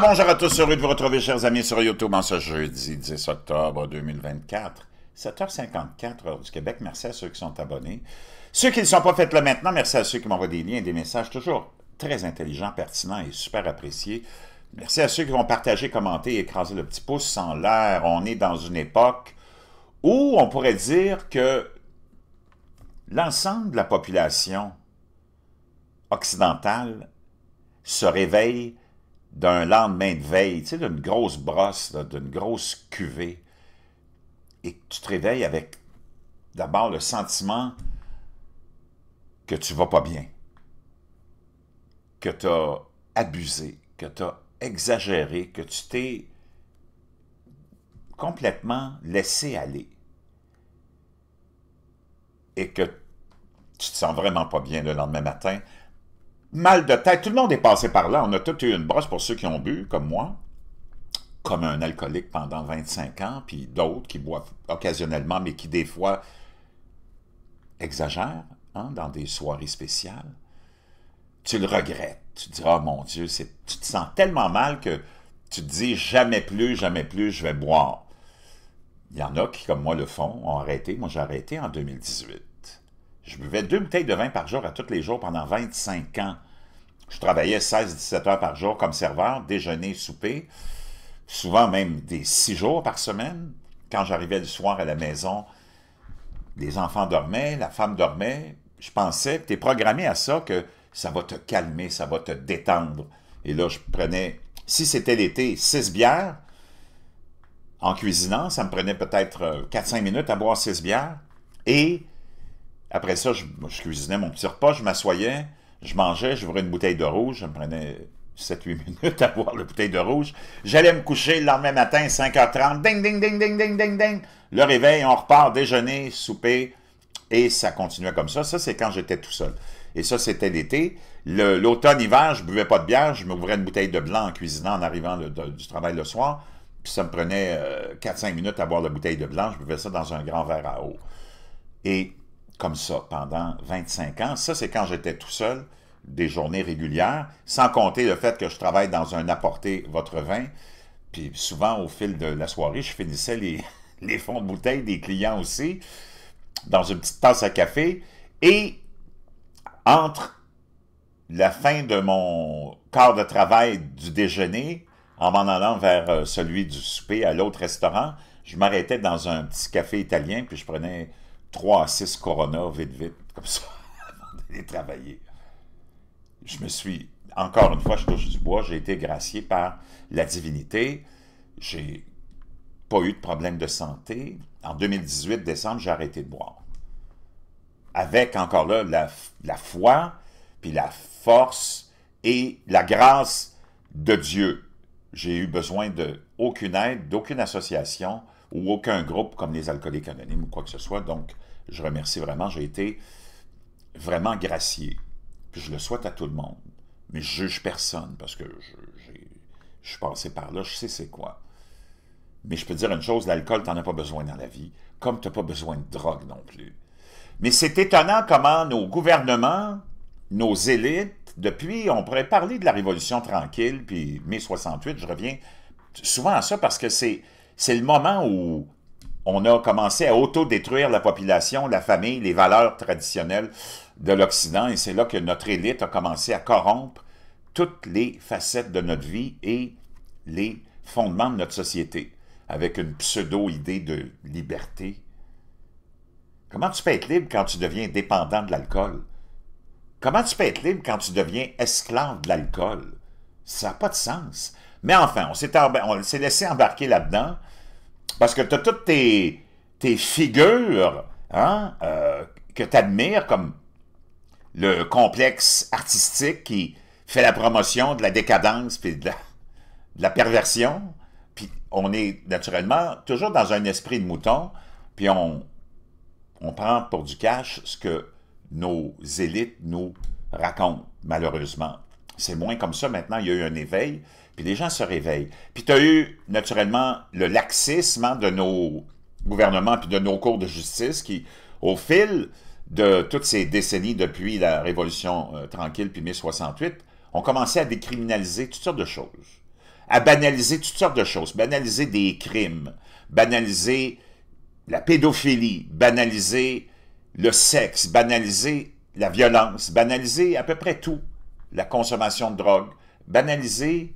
bonjour à tous, heureux de vous retrouver, chers amis, sur YouTube en ce jeudi 10 octobre 2024. 7h54 heure du Québec. Merci à ceux qui sont abonnés. Ceux qui ne sont pas faits là maintenant, merci à ceux qui m'envoient des liens et des messages toujours très intelligents, pertinents et super appréciés. Merci à ceux qui vont partager, commenter et écraser le petit pouce en l'air. On est dans une époque où on pourrait dire que l'ensemble de la population occidentale se réveille d'un lendemain de veille, tu sais, d'une grosse brosse, d'une grosse cuvée, et que tu te réveilles avec d'abord le sentiment que tu vas pas bien, que tu as abusé, que tu as exagéré, que tu t'es complètement laissé aller et que tu te sens vraiment pas bien le lendemain matin, mal de tête. Tout le monde est passé par là. On a tous eu une brosse pour ceux qui ont bu, comme moi, comme un alcoolique pendant 25 ans, puis d'autres qui boivent occasionnellement, mais qui des fois exagèrent hein, dans des soirées spéciales. Tu le regrettes. Tu te dis, oh mon Dieu, tu te sens tellement mal que tu te dis, jamais plus, jamais plus, je vais boire. Il y en a qui, comme moi, le font, ont arrêté. Moi, j'ai arrêté en 2018. Je buvais deux bouteilles de vin par jour à tous les jours pendant 25 ans. Je travaillais 16-17 heures par jour comme serveur, déjeuner, souper, souvent même des six jours par semaine. Quand j'arrivais le soir à la maison, les enfants dormaient, la femme dormait. Je pensais, tu es programmé à ça, que ça va te calmer, ça va te détendre. Et là, je prenais, si c'était l'été, six bières. En cuisinant, ça me prenait peut-être 4-5 euh, minutes à boire six bières. Et après ça, je, cuisinais mon petit repas, je m'assoyais, je mangeais, j'ouvrais une bouteille de rouge, je me prenais 7-8 minutes à boire la bouteille de rouge. J'allais me coucher le lendemain matin, 5h30, ding, ding, ding, ding, ding, ding, ding. Le réveil, on repart, déjeuner, souper, et ça continuait comme ça. Ça, c'est quand j'étais tout seul. Et ça, c'était l'été. L'automne-hiver, je buvais pas de bière, je m'ouvrais une bouteille de blanc en cuisinant en arrivant du travail le soir. Puis ça me prenait 4-5 euh, minutes à boire la bouteille de blanc. Je buvais ça dans un grand verre à eau. Et comme ça pendant 25 ans. Ça, c'est quand j'étais tout seul, des journées régulières, sans compter le fait que je travaille dans un apporté votre vin. Puis souvent, au fil de la soirée, je finissais les, les fonds de bouteille des clients aussi, dans une petite tasse à café. Et entre la fin de mon quart de travail du déjeuner, en m'en allant vers euh, celui du souper à l'autre restaurant, je m'arrêtais dans un petit café italien, puis je prenais 3 à 6 Corona, vite, vite, comme ça, avant d'aller travailler. Je me suis, encore une fois, je touche du bois, j'ai été gracié par la divinité. J'ai pas eu de problème de santé. En 2018, décembre, j'ai arrêté de boire. Avec, encore là, la, la foi, puis la force et la grâce de Dieu j'ai eu besoin d'aucune aide, d'aucune association ou aucun groupe comme les alcooliques anonymes ou quoi que ce soit. Donc, je remercie vraiment. J'ai été vraiment gracié. Puis je le souhaite à tout le monde. Mais je juge personne parce que je, suis passé par là, je sais c'est quoi. Mais je peux dire une chose, l'alcool, n'en as pas besoin dans la vie, comme tu n'as pas besoin de drogue non plus. Mais c'est étonnant comment nos gouvernements, nos élites, depuis, on pourrait parler de la Révolution tranquille, puis mai 68, je reviens souvent à ça parce que c'est le moment où on a commencé à autodétruire la population, la famille, les valeurs traditionnelles de l'Occident, et c'est là que notre élite a commencé à corrompre toutes les facettes de notre vie et les fondements de notre société, avec une pseudo-idée de liberté. Comment tu peux être libre quand tu deviens dépendant de l'alcool? Comment tu peux être libre quand tu deviens esclave de l'alcool? Ça n'a pas de sens. Mais enfin, on s'est laissé embarquer là-dedans parce que tu as toutes tes, figures hein, euh, que tu admires, comme le complexe artistique qui fait la promotion de la décadence puis de la, perversion. Puis on est naturellement toujours dans un esprit de mouton, puis on prend pour du cash ce que nos élites nous racontent, malheureusement. C'est moins comme ça maintenant, il y a eu un éveil, puis les gens se réveillent. Puis tu as eu, naturellement, le laxisme hein, de nos gouvernements puis de nos cours de justice qui, au fil de toutes ces décennies depuis la Révolution euh, tranquille puis 1068, ont commencé à décriminaliser toutes sortes de choses, à banaliser toutes sortes de choses, banaliser des crimes, banaliser la pédophilie, banaliser le sexe, banaliser la violence, banaliser à peu près tout, la consommation de drogue, banaliser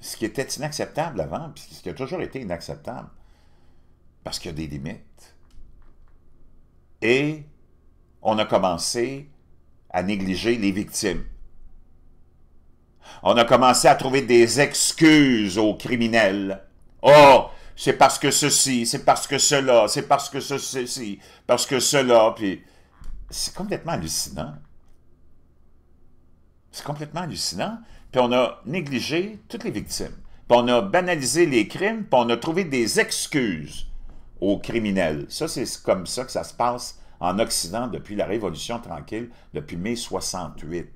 ce qui était inacceptable avant, puis ce qui a toujours été inacceptable, parce qu'il y a des limites. Et on a commencé à négliger les victimes. On a commencé à trouver des excuses aux criminels. Oh, c'est parce que ceci, c'est parce que cela, c'est parce que ceci, parce que cela, puis c'est complètement hallucinant. C'est complètement hallucinant. Puis on a négligé toutes les victimes. Puis on a banalisé les crimes, puis on a trouvé des excuses aux criminels. Ça, c'est comme ça que ça se passe en Occident depuis la Révolution tranquille, depuis mai 68.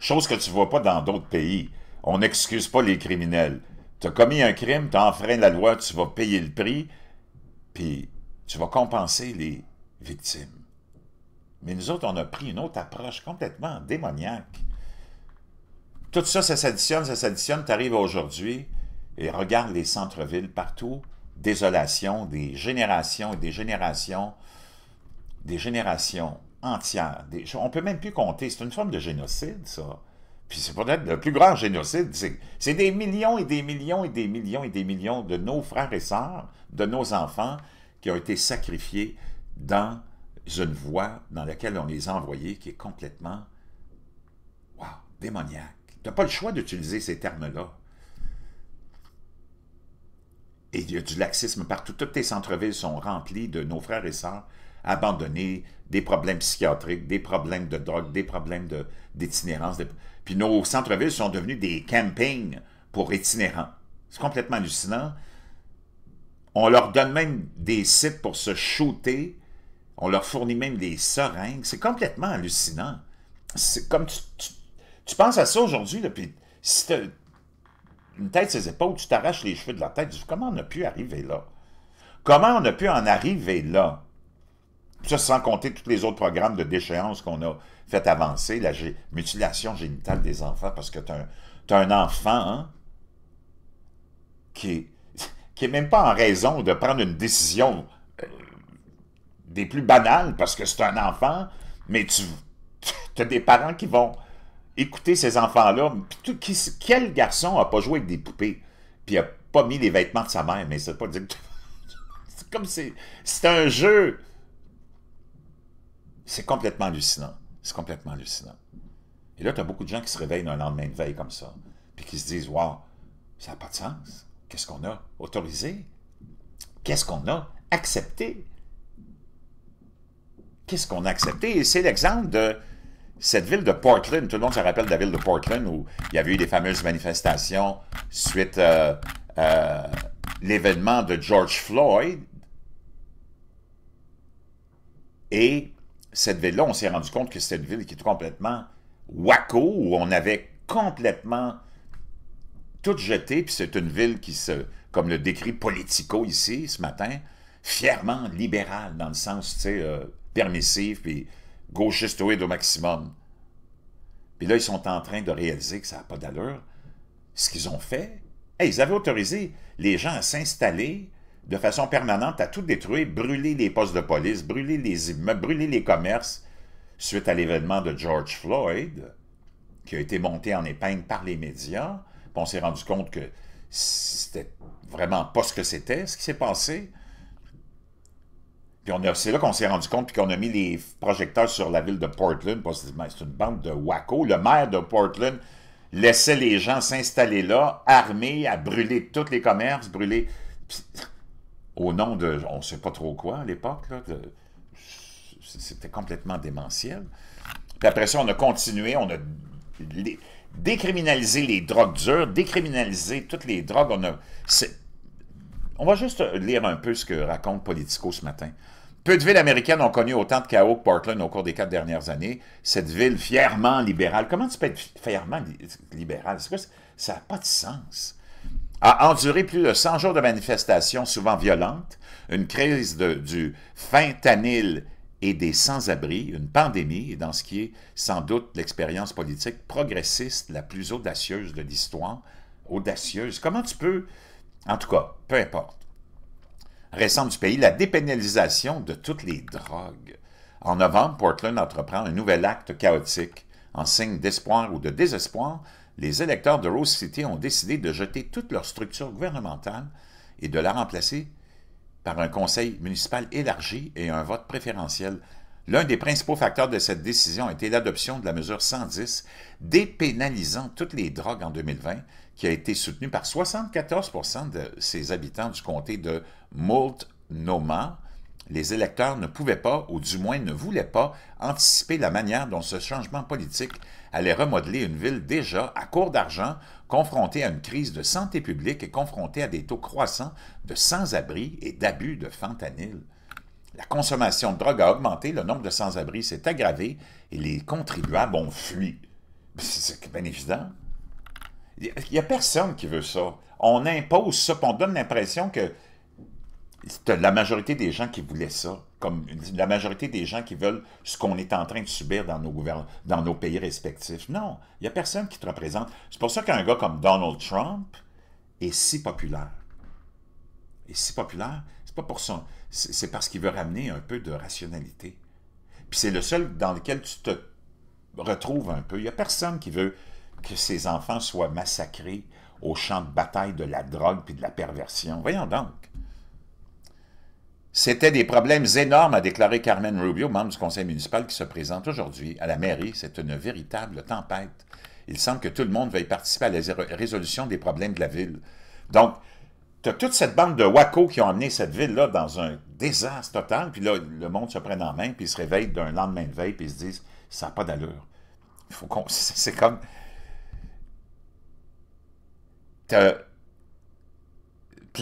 Chose que tu ne vois pas dans d'autres pays. On n'excuse pas les criminels tu as commis un crime, tu as enfreint la loi, tu vas payer le prix, puis tu vas compenser les victimes. Mais nous autres, on a pris une autre approche complètement démoniaque. Tout ça, ça s'additionne, ça s'additionne, tu arrives aujourd'hui et regarde les centres-villes partout, désolation, des générations et des générations, des générations entières. on ne peut même plus compter, c'est une forme de génocide, ça. Puis c'est peut-être le plus grand génocide. C'est des millions et des millions et des millions et des millions de nos frères et sœurs, de nos enfants, qui ont été sacrifiés dans une voie dans laquelle on les a envoyés, qui est complètement, démoniaque. Tu n'as pas le choix d'utiliser ces termes-là. Et il y a du laxisme partout. Toutes tes centres-villes sont remplis de nos frères et sœurs abandonnés, des problèmes psychiatriques, des problèmes de drogue, des problèmes d'itinérance. puis nos centres-villes sont devenus des campings pour itinérants. C'est complètement hallucinant. On leur donne même des sites pour se shooter. On leur fournit même des seringues. C'est complètement hallucinant. C'est comme tu, tu, penses à ça aujourd'hui, puis si tu une tête ses épaules, tu t'arraches les cheveux de la tête. Comment on a pu arriver là? Comment on a pu en arriver là? Ça, sans compter tous les autres programmes de déchéance qu'on a fait avancer, la mutilation génitale des enfants, parce que tu as, un enfant hein, qui qui n'est même pas en raison de prendre une décision euh, des plus banales, parce que c'est un enfant, mais tu as des parents qui vont écouter ces enfants-là. Qui, quel garçon n'a pas joué avec des poupées, puis n'a pas mis les vêtements de sa mère, mais c'est pas C'est comme si. C'est un jeu c'est complètement hallucinant. C'est complètement hallucinant. Et là, tu as beaucoup de gens qui se réveillent un lendemain de veille comme ça, puis qui se disent Waouh, ça n'a pas de sens. Qu'est-ce qu'on a Autorisé Qu'est-ce qu'on a Accepté Qu'est-ce qu'on a accepté Et c'est l'exemple de cette ville de Portland. Tout le monde se rappelle de la ville de Portland où il y avait eu des fameuses manifestations suite à euh, euh, l'événement de George Floyd. Et cette ville-là, on s'est rendu compte que c'était une ville qui était complètement waco, où on avait complètement tout jeté, puis c'est une ville qui se, comme le décrit Politico ici ce matin, fièrement libérale, dans le sens, tu sais, euh, permissif, puis gauchiste au maximum. Puis là, ils sont en train de réaliser que ça n'a pas d'allure. Ce qu'ils ont fait, ils avaient autorisé les gens à s'installer, de façon permanente à tout détruire, brûler les postes de police, brûler les immeubles, brûler les commerces, suite à l'événement de George Floyd, qui a été monté en épingle par les médias. Puis on s'est rendu compte que c'était vraiment pas ce que c'était, ce qui s'est passé. Puis c'est là qu'on s'est rendu compte, puis qu'on a mis les projecteurs sur la ville de Portland. C'est une bande de Waco. Le maire de Portland laissait les gens s'installer là, armés, à brûler tous les commerces, brûler au nom de on ne sait pas trop quoi à l'époque. C'était complètement démentiel. Puis après ça, on a continué, on a décriminalisé les drogues dures, décriminalisé toutes les drogues. On, a, on va juste lire un peu ce que raconte Politico ce matin. Peu de villes américaines ont connu autant de chaos que Portland au cours des quatre dernières années. Cette ville fièrement libérale. Comment tu peux être fièrement libérale? Ça n'a pas de sens a enduré plus de 100 jours de manifestations souvent violentes, une crise de, du fentanyl et des sans-abri, une pandémie, et dans ce qui est sans doute l'expérience politique progressiste la plus audacieuse de l'histoire, audacieuse, comment tu peux, en tout cas, peu importe, récente du pays, la dépénalisation de toutes les drogues. En novembre, Portland entreprend un nouvel acte chaotique en signe d'espoir ou de désespoir les électeurs de Rose City ont décidé de jeter toute leur structure gouvernementale et de la remplacer par un conseil municipal élargi et un vote préférentiel. L'un des principaux facteurs de cette décision a été l'adoption de la mesure 110 dépénalisant toutes les drogues en 2020, qui a été soutenue par 74 de ses habitants du comté de Multnomah, les électeurs ne pouvaient pas, ou du moins ne voulaient pas, anticiper la manière dont ce changement politique allait remodeler une ville déjà à court d'argent, confrontée à une crise de santé publique et confrontée à des taux croissants de sans-abri et d'abus de fentanyl. La consommation de drogue a augmenté, le nombre de sans-abri s'est aggravé et les contribuables ont fui. C'est bien évident. Il n'y a personne qui veut ça. On impose ça, on donne l'impression que la majorité des gens qui voulaient ça, comme la majorité des gens qui veulent ce qu'on est en train de subir dans nos, dans nos pays respectifs. Non, il n'y a personne qui te représente. C'est pour ça qu'un gars comme Donald Trump est si populaire. Est si populaire, c'est pas pour ça. C'est parce qu'il veut ramener un peu de rationalité. Puis c'est le seul dans lequel tu te retrouves un peu. Il n'y a personne qui veut que ses enfants soient massacrés au champ de bataille de la drogue puis de la perversion. Voyons donc. C'était des problèmes énormes, a déclaré Carmen Rubio, membre du conseil municipal qui se présente aujourd'hui à la mairie. C'est une véritable tempête. Il semble que tout le monde veuille participer à la résolution des problèmes de la ville. Donc, tu as toute cette bande de wacos qui ont amené cette ville-là dans un désastre total, puis là, le monde se prenne en main, puis se réveille d'un lendemain de veille, puis ils se disent « ça n'a pas d'allure ». Il faut qu'on... C'est comme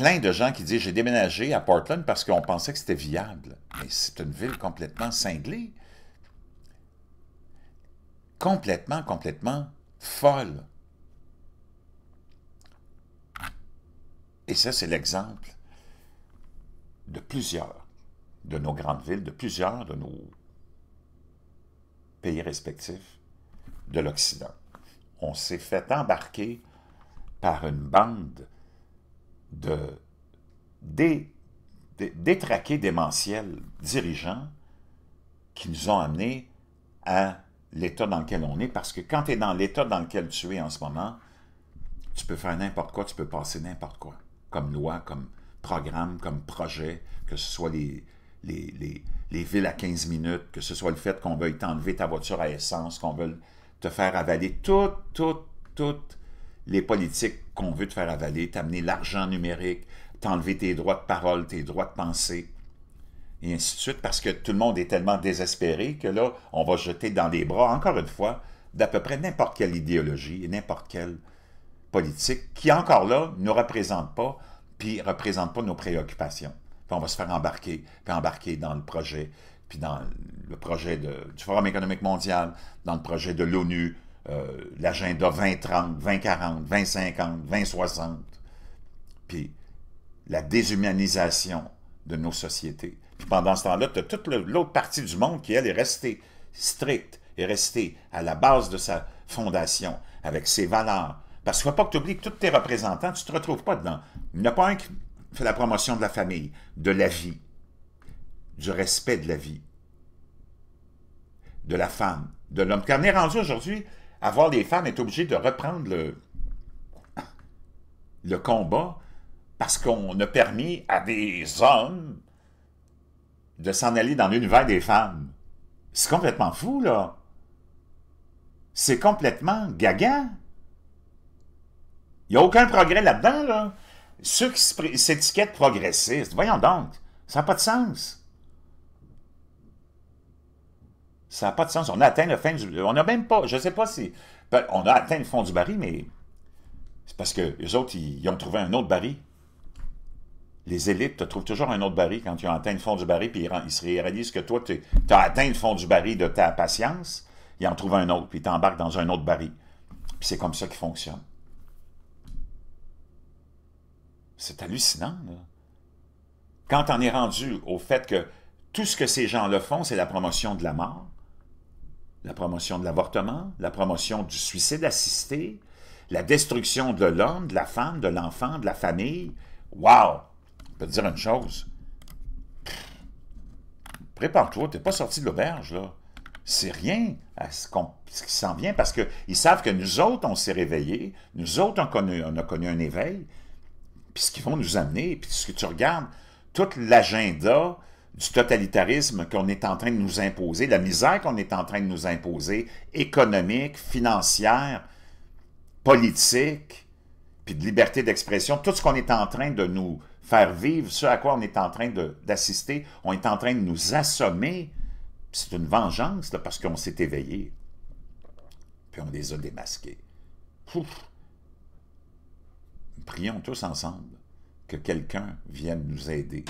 plein de gens qui disent j'ai déménagé à Portland parce qu'on pensait que c'était viable. Mais c'est une ville complètement cinglée. Complètement, complètement folle. Et ça, c'est l'exemple de plusieurs de nos grandes villes, de plusieurs de nos pays respectifs de l'Occident. On s'est fait embarquer par une bande de dé, détraquer démentiels dirigeants qui nous ont amenés à l'état dans lequel on est, parce que quand tu es dans l'état dans lequel tu es en ce moment, tu peux faire n'importe quoi, tu peux passer n'importe quoi, comme loi, comme programme, comme projet, que ce soit les, les, villes à 15 minutes, que ce soit le fait qu'on veuille t'enlever ta voiture à essence, qu'on veuille te faire avaler tout, tout, tout les politiques qu'on veut te faire avaler, t'amener l'argent numérique, t'enlever tes droits de parole, tes droits de pensée, et ainsi de suite, parce que tout le monde est tellement désespéré que là, on va jeter dans les bras, encore une fois, d'à peu près n'importe quelle idéologie et n'importe quelle politique qui, encore là, ne représente pas, puis représente pas nos préoccupations. on va se faire embarquer, puis embarquer dans le projet, puis dans le projet du Forum économique mondial, dans le projet de l'ONU, euh, l'agenda 2030, 2040, 2050, 2060, puis la déshumanisation de nos sociétés. Puis pendant ce temps-là, tu as toute l'autre partie du monde qui, elle, est restée stricte, est restée à la base de sa fondation, avec ses valeurs. Parce qu'il ne faut pas que tu oublies que tous tes représentants, tu ne te retrouves pas dedans. Il n'y a pas un qui fait la promotion de la famille, de la vie, du respect de la vie, de la femme, de l'homme. Car on est rendu aujourd'hui, avoir des femmes est obligé de reprendre le, le combat parce qu'on a permis à des hommes de s'en aller dans l'univers des femmes. C'est complètement fou, là. C'est complètement gaga. Il n'y a aucun progrès là-dedans, là. Ceux qui s'étiquettent progressistes, voyons donc, ça n'a pas de sens. Ça n'a pas de sens. On a atteint le fin On n'a même pas... Je sais pas si... Ben, on a atteint le fond du baril, mais... C'est parce que les autres, ils, ont trouvé un autre baril. Les élites tu trouvent toujours un autre baril quand ils ont atteint le fond du baril, puis ils, se réalisent que toi, tu as atteint le fond du baril de ta patience, ils en trouvent un autre, puis ils t'embarquent dans un autre baril. Puis c'est comme ça qu'ils fonctionne. C'est hallucinant, là. Quand on est rendu au fait que tout ce que ces gens-là font, c'est la promotion de la mort, la promotion de l'avortement, la promotion du suicide assisté, la destruction de l'homme, de la femme, de l'enfant, de la famille. Wow! Je peux te dire une chose. Prépare-toi, t'es pas sorti de l'auberge, là. C'est rien à ce, qui s'en vient, parce qu'ils savent que nous autres, on s'est réveillés, nous autres, on, on a connu un éveil, puis ce qu'ils vont nous amener, puis ce que tu regardes, tout l'agenda, du totalitarisme qu'on est en train de nous imposer, la misère qu'on est en train de nous imposer, économique, financière, politique, puis de liberté d'expression, tout ce qu'on est en train de nous faire vivre, ce à quoi on est en train d'assister, on est en train de nous assommer. C'est une vengeance, là, parce qu'on s'est éveillé. Puis on les a démasqués. Pouf. Prions tous ensemble que quelqu'un vienne nous aider.